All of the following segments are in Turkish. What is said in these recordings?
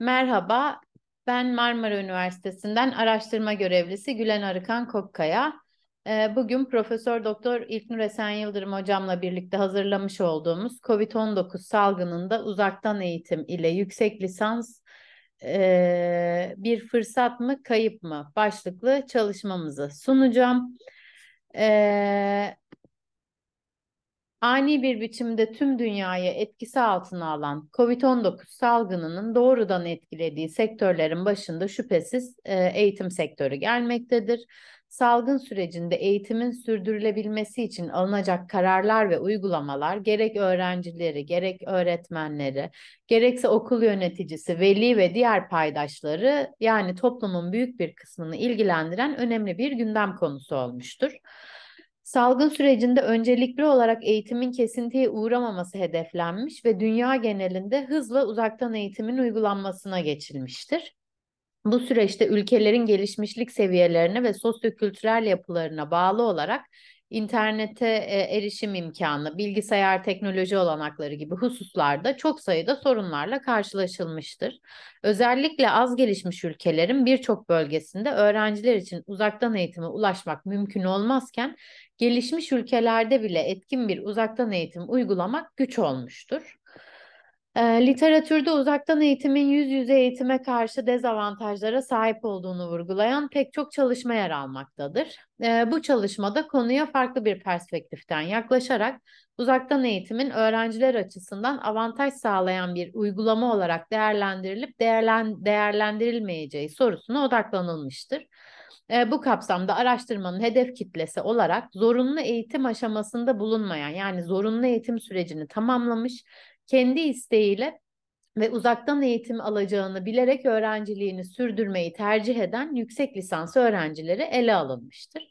Merhaba, ben Marmara Üniversitesi'nden araştırma görevlisi Gülen Arıkan Kokkaya. Ee, bugün Profesör Doktor İlknur Esen Yıldırım hocamla birlikte hazırlamış olduğumuz COVID-19 salgınında uzaktan eğitim ile yüksek lisans ee, bir fırsat mı kayıp mı başlıklı çalışmamızı sunacağım. Ee, ani bir biçimde tüm dünyayı etkisi altına alan COVID-19 salgınının doğrudan etkilediği sektörlerin başında şüphesiz e, eğitim sektörü gelmektedir. Salgın sürecinde eğitimin sürdürülebilmesi için alınacak kararlar ve uygulamalar gerek öğrencileri, gerek öğretmenleri, gerekse okul yöneticisi, veli ve diğer paydaşları yani toplumun büyük bir kısmını ilgilendiren önemli bir gündem konusu olmuştur. Salgın sürecinde öncelikli olarak eğitimin kesintiye uğramaması hedeflenmiş ve dünya genelinde hızla uzaktan eğitimin uygulanmasına geçilmiştir. Bu süreçte ülkelerin gelişmişlik seviyelerine ve sosyokültürel yapılarına bağlı olarak internete e, erişim imkanı, bilgisayar teknoloji olanakları gibi hususlarda çok sayıda sorunlarla karşılaşılmıştır. Özellikle az gelişmiş ülkelerin birçok bölgesinde öğrenciler için uzaktan eğitime ulaşmak mümkün olmazken gelişmiş ülkelerde bile etkin bir uzaktan eğitim uygulamak güç olmuştur. E, literatürde uzaktan eğitimin yüz yüze eğitime karşı dezavantajlara sahip olduğunu vurgulayan pek çok çalışma yer almaktadır. E, bu çalışmada konuya farklı bir perspektiften yaklaşarak uzaktan eğitimin öğrenciler açısından avantaj sağlayan bir uygulama olarak değerlendirilip değerlen, değerlendirilmeyeceği sorusuna odaklanılmıştır. E, bu kapsamda araştırmanın hedef kitlesi olarak zorunlu eğitim aşamasında bulunmayan yani zorunlu eğitim sürecini tamamlamış kendi isteğiyle ve uzaktan eğitim alacağını bilerek öğrenciliğini sürdürmeyi tercih eden yüksek lisans öğrencileri ele alınmıştır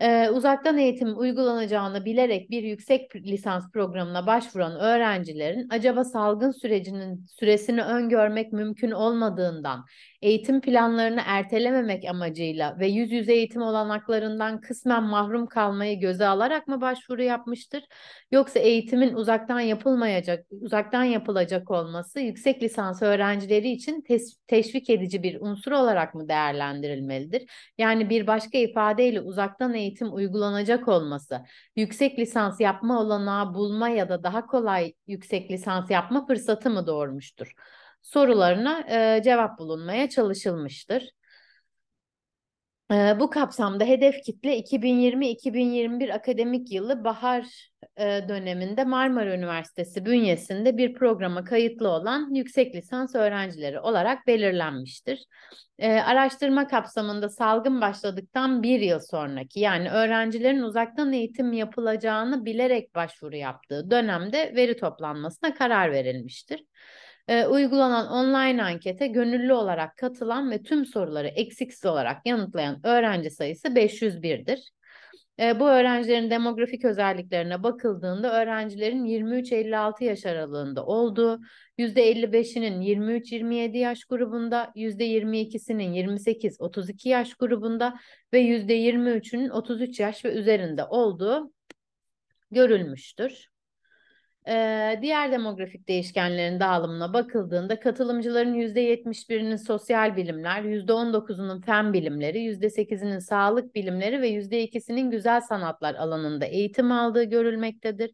e, uzaktan eğitim uygulanacağını bilerek bir yüksek lisans programına başvuran öğrencilerin acaba salgın sürecinin süresini öngörmek mümkün olmadığından eğitim planlarını ertelememek amacıyla ve yüz yüze eğitim olanaklarından kısmen mahrum kalmayı göze alarak mı başvuru yapmıştır? Yoksa eğitimin uzaktan yapılmayacak, uzaktan yapılacak olması yüksek lisans öğrencileri için teşvik edici bir unsur olarak mı değerlendirilmelidir? Yani bir başka ifadeyle uzaktan eğitim eğitim uygulanacak olması, yüksek lisans yapma olanağı bulma ya da daha kolay yüksek lisans yapma fırsatı mı doğurmuştur? Sorularına e, cevap bulunmaya çalışılmıştır. Ee, bu kapsamda hedef kitle 2020-2021 akademik yılı bahar e, döneminde Marmara Üniversitesi bünyesinde bir programa kayıtlı olan yüksek lisans öğrencileri olarak belirlenmiştir. Ee, araştırma kapsamında salgın başladıktan bir yıl sonraki yani öğrencilerin uzaktan eğitim yapılacağını bilerek başvuru yaptığı dönemde veri toplanmasına karar verilmiştir e, uygulanan online ankete gönüllü olarak katılan ve tüm soruları eksiksiz olarak yanıtlayan öğrenci sayısı 501'dir. E, bu öğrencilerin demografik özelliklerine bakıldığında öğrencilerin 23-56 yaş aralığında olduğu, %55'inin 23-27 yaş grubunda, %22'sinin 28-32 yaş grubunda ve %23'ünün 33 yaş ve üzerinde olduğu görülmüştür. Ee, diğer demografik değişkenlerin dağılımına bakıldığında katılımcıların %71'inin sosyal bilimler, %19'unun fen bilimleri, %8'inin sağlık bilimleri ve %2'sinin güzel sanatlar alanında eğitim aldığı görülmektedir.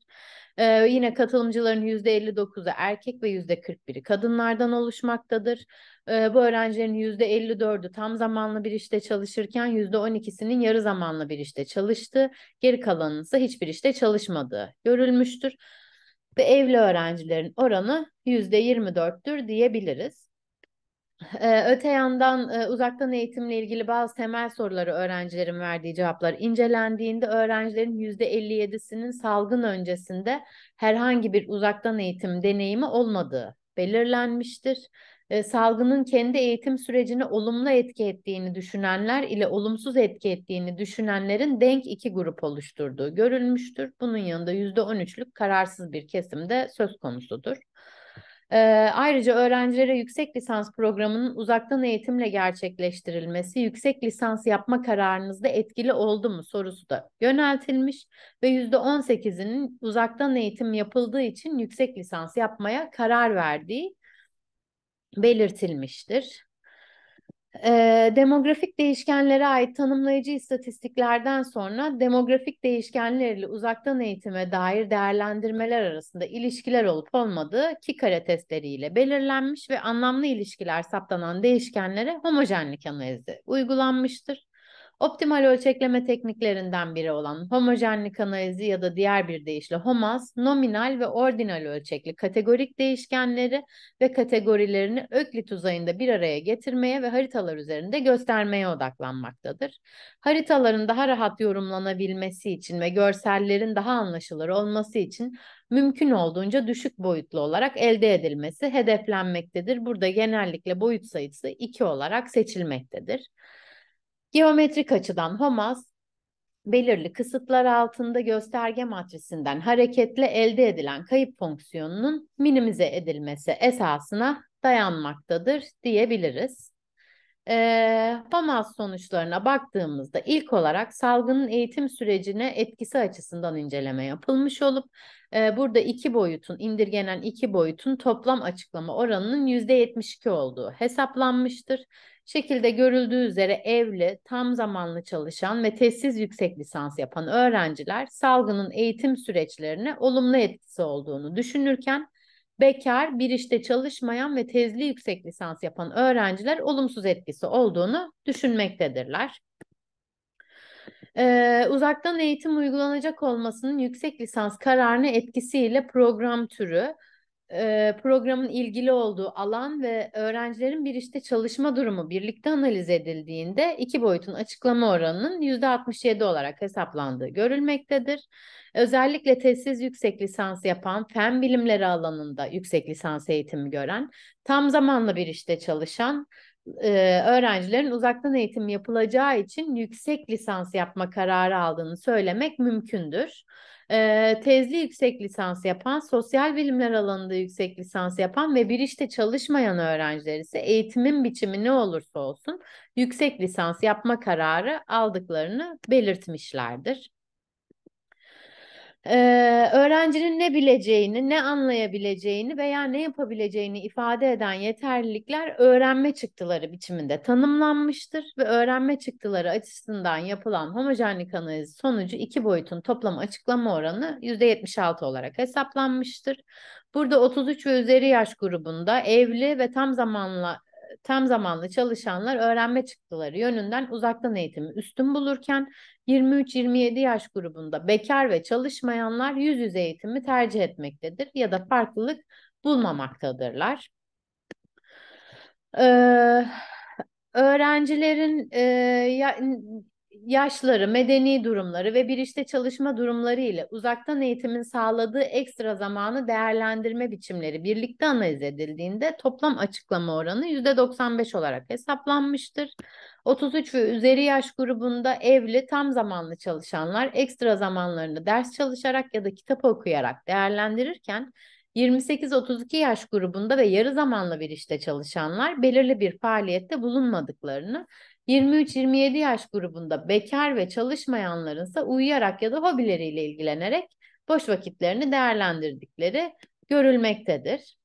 Ee, yine katılımcıların %59'u erkek ve %41'i kadınlardan oluşmaktadır. Ee, bu öğrencilerin %54'ü tam zamanlı bir işte çalışırken %12'sinin yarı zamanlı bir işte çalıştı, geri kalanının ise hiçbir işte çalışmadığı görülmüştür. Birlikte evli öğrencilerin oranı %24'tür diyebiliriz. Ee, öte yandan e, uzaktan eğitimle ilgili bazı temel soruları öğrencilerin verdiği cevaplar incelendiğinde öğrencilerin %57'sinin salgın öncesinde herhangi bir uzaktan eğitim deneyimi olmadığı belirlenmiştir e, salgının kendi eğitim sürecini olumlu etki ettiğini düşünenler ile olumsuz etki ettiğini düşünenlerin denk iki grup oluşturduğu görülmüştür. Bunun yanında %13'lük kararsız bir kesim de söz konusudur. E, ayrıca öğrencilere yüksek lisans programının uzaktan eğitimle gerçekleştirilmesi, yüksek lisans yapma kararınızda etkili oldu mu sorusu da yöneltilmiş ve %18'inin uzaktan eğitim yapıldığı için yüksek lisans yapmaya karar verdiği belirtilmiştir. E, demografik değişkenlere ait tanımlayıcı istatistiklerden sonra demografik değişkenler ile uzaktan eğitime dair değerlendirmeler arasında ilişkiler olup olmadığı Kikare testleriyle belirlenmiş ve anlamlı ilişkiler saptanan değişkenlere homojenlik analizi uygulanmıştır. Optimal ölçekleme tekniklerinden biri olan homojenlik analizi ya da diğer bir deyişle HOMAS, nominal ve ordinal ölçekli kategorik değişkenleri ve kategorilerini Öklit uzayında bir araya getirmeye ve haritalar üzerinde göstermeye odaklanmaktadır. Haritaların daha rahat yorumlanabilmesi için ve görsellerin daha anlaşılır olması için mümkün olduğunca düşük boyutlu olarak elde edilmesi hedeflenmektedir. Burada genellikle boyut sayısı 2 olarak seçilmektedir. Geometrik açıdan Hamas belirli kısıtlar altında gösterge matrisinden hareketle elde edilen kayıp fonksiyonunun minimize edilmesi esasına dayanmaktadır diyebiliriz. E, FAMAS sonuçlarına baktığımızda ilk olarak salgının eğitim sürecine etkisi açısından inceleme yapılmış olup e, burada iki boyutun indirgenen iki boyutun toplam açıklama oranının %72 olduğu hesaplanmıştır. Şekilde görüldüğü üzere evli, tam zamanlı çalışan ve tezsiz yüksek lisans yapan öğrenciler salgının eğitim süreçlerine olumlu etkisi olduğunu düşünürken bekar, bir işte çalışmayan ve tezli yüksek lisans yapan öğrenciler olumsuz etkisi olduğunu düşünmektedirler. Ee, uzaktan eğitim uygulanacak olmasının yüksek lisans kararını etkisiyle program türü, e, programın ilgili olduğu alan ve öğrencilerin bir işte çalışma durumu birlikte analiz edildiğinde iki boyutun açıklama oranının yüzde %67 olarak hesaplandığı görülmektedir. Özellikle tezsiz yüksek lisans yapan, fen bilimleri alanında yüksek lisans eğitimi gören, tam zamanlı bir işte çalışan, e, öğrencilerin uzaktan eğitim yapılacağı için yüksek lisans yapma kararı aldığını söylemek mümkündür e, tezli yüksek lisans yapan, sosyal bilimler alanında yüksek lisans yapan ve bir işte çalışmayan öğrenciler ise eğitimin biçimi ne olursa olsun yüksek lisans yapma kararı aldıklarını belirtmişlerdir öğrencinin ne bileceğini, ne anlayabileceğini veya ne yapabileceğini ifade eden yeterlilikler öğrenme çıktıları biçiminde tanımlanmıştır ve öğrenme çıktıları açısından yapılan homojenlik analizi sonucu iki boyutun toplam açıklama oranı %76 olarak hesaplanmıştır. Burada 33 ve üzeri yaş grubunda evli ve tam zamanlı tam zamanlı çalışanlar öğrenme çıktıları yönünden uzaktan eğitimi üstün bulurken 23-27 yaş grubunda bekar ve çalışmayanlar yüz yüze eğitimi tercih etmektedir ya da farklılık bulmamaktadırlar. Ee, öğrencilerin e, ya, yaşları, medeni durumları ve bir işte çalışma durumları ile uzaktan eğitimin sağladığı ekstra zamanı değerlendirme biçimleri birlikte analiz edildiğinde toplam açıklama oranı %95 olarak hesaplanmıştır. 33 ve üzeri yaş grubunda evli tam zamanlı çalışanlar ekstra zamanlarını ders çalışarak ya da kitap okuyarak değerlendirirken 28-32 yaş grubunda ve yarı zamanlı bir işte çalışanlar belirli bir faaliyette bulunmadıklarını 23-27 yaş grubunda bekar ve çalışmayanların ise uyuyarak ya da hobileriyle ilgilenerek boş vakitlerini değerlendirdikleri görülmektedir.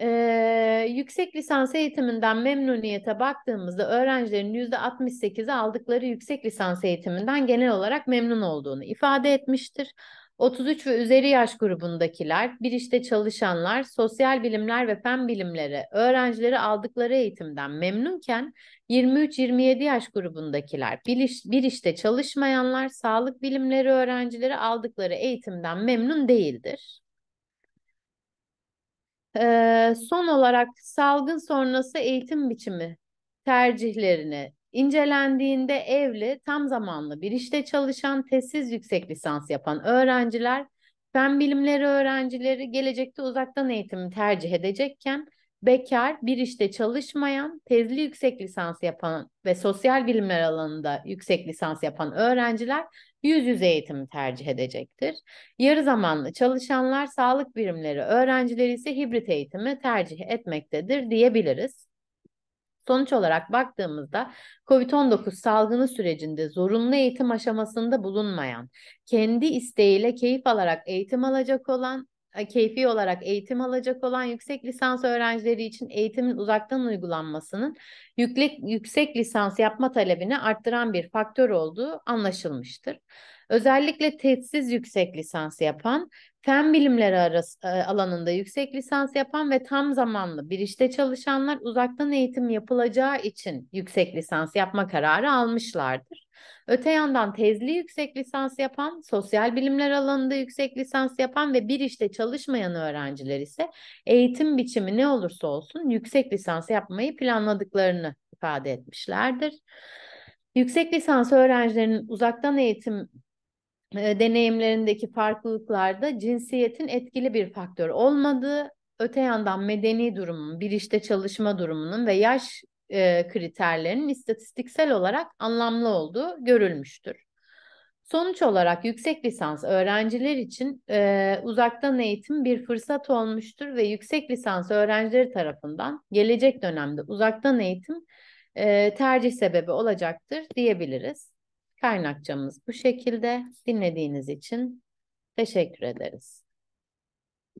Ee, yüksek lisans eğitiminden memnuniyete baktığımızda öğrencilerin %68'i aldıkları yüksek lisans eğitiminden genel olarak memnun olduğunu ifade etmiştir. 33 ve üzeri yaş grubundakiler, bir işte çalışanlar, sosyal bilimler ve fen bilimleri öğrencileri aldıkları eğitimden memnunken 23-27 yaş grubundakiler, bir, iş, bir işte çalışmayanlar, sağlık bilimleri öğrencileri aldıkları eğitimden memnun değildir. Ee, son olarak salgın sonrası eğitim biçimi tercihlerini İncelendiğinde evli, tam zamanlı bir işte çalışan, tezsiz yüksek lisans yapan öğrenciler, fen bilimleri öğrencileri gelecekte uzaktan eğitimi tercih edecekken bekar, bir işte çalışmayan, tezli yüksek lisans yapan ve sosyal bilimler alanında yüksek lisans yapan öğrenciler yüz yüze eğitimi tercih edecektir. Yarı zamanlı çalışanlar, sağlık birimleri öğrencileri ise hibrit eğitimi tercih etmektedir diyebiliriz. Sonuç olarak baktığımızda COVID-19 salgını sürecinde zorunlu eğitim aşamasında bulunmayan, kendi isteğiyle keyif alarak eğitim alacak olan e, keyfi olarak eğitim alacak olan yüksek lisans öğrencileri için eğitimin uzaktan uygulanmasının yüksek, yüksek lisans yapma talebini arttıran bir faktör olduğu anlaşılmıştır. Özellikle tetsiz yüksek lisans yapan, fen bilimleri arası, e, alanında yüksek lisans yapan ve tam zamanlı bir işte çalışanlar uzaktan eğitim yapılacağı için yüksek lisans yapma kararı almışlardır. Öte yandan tezli yüksek lisans yapan, sosyal bilimler alanında yüksek lisans yapan ve bir işte çalışmayan öğrenciler ise eğitim biçimi ne olursa olsun yüksek lisans yapmayı planladıklarını ifade etmişlerdir. Yüksek lisans öğrencilerinin uzaktan eğitim ee, deneyimlerindeki farklılıklarda cinsiyetin etkili bir faktör olmadığı, öte yandan medeni durumun, bir işte çalışma durumunun ve yaş e, kriterlerinin istatistiksel olarak anlamlı olduğu görülmüştür. Sonuç olarak yüksek lisans öğrenciler için e, uzaktan eğitim bir fırsat olmuştur ve yüksek lisans öğrencileri tarafından gelecek dönemde uzaktan eğitim e, tercih sebebi olacaktır diyebiliriz. Kaynakçamız bu şekilde. Dinlediğiniz için teşekkür ederiz.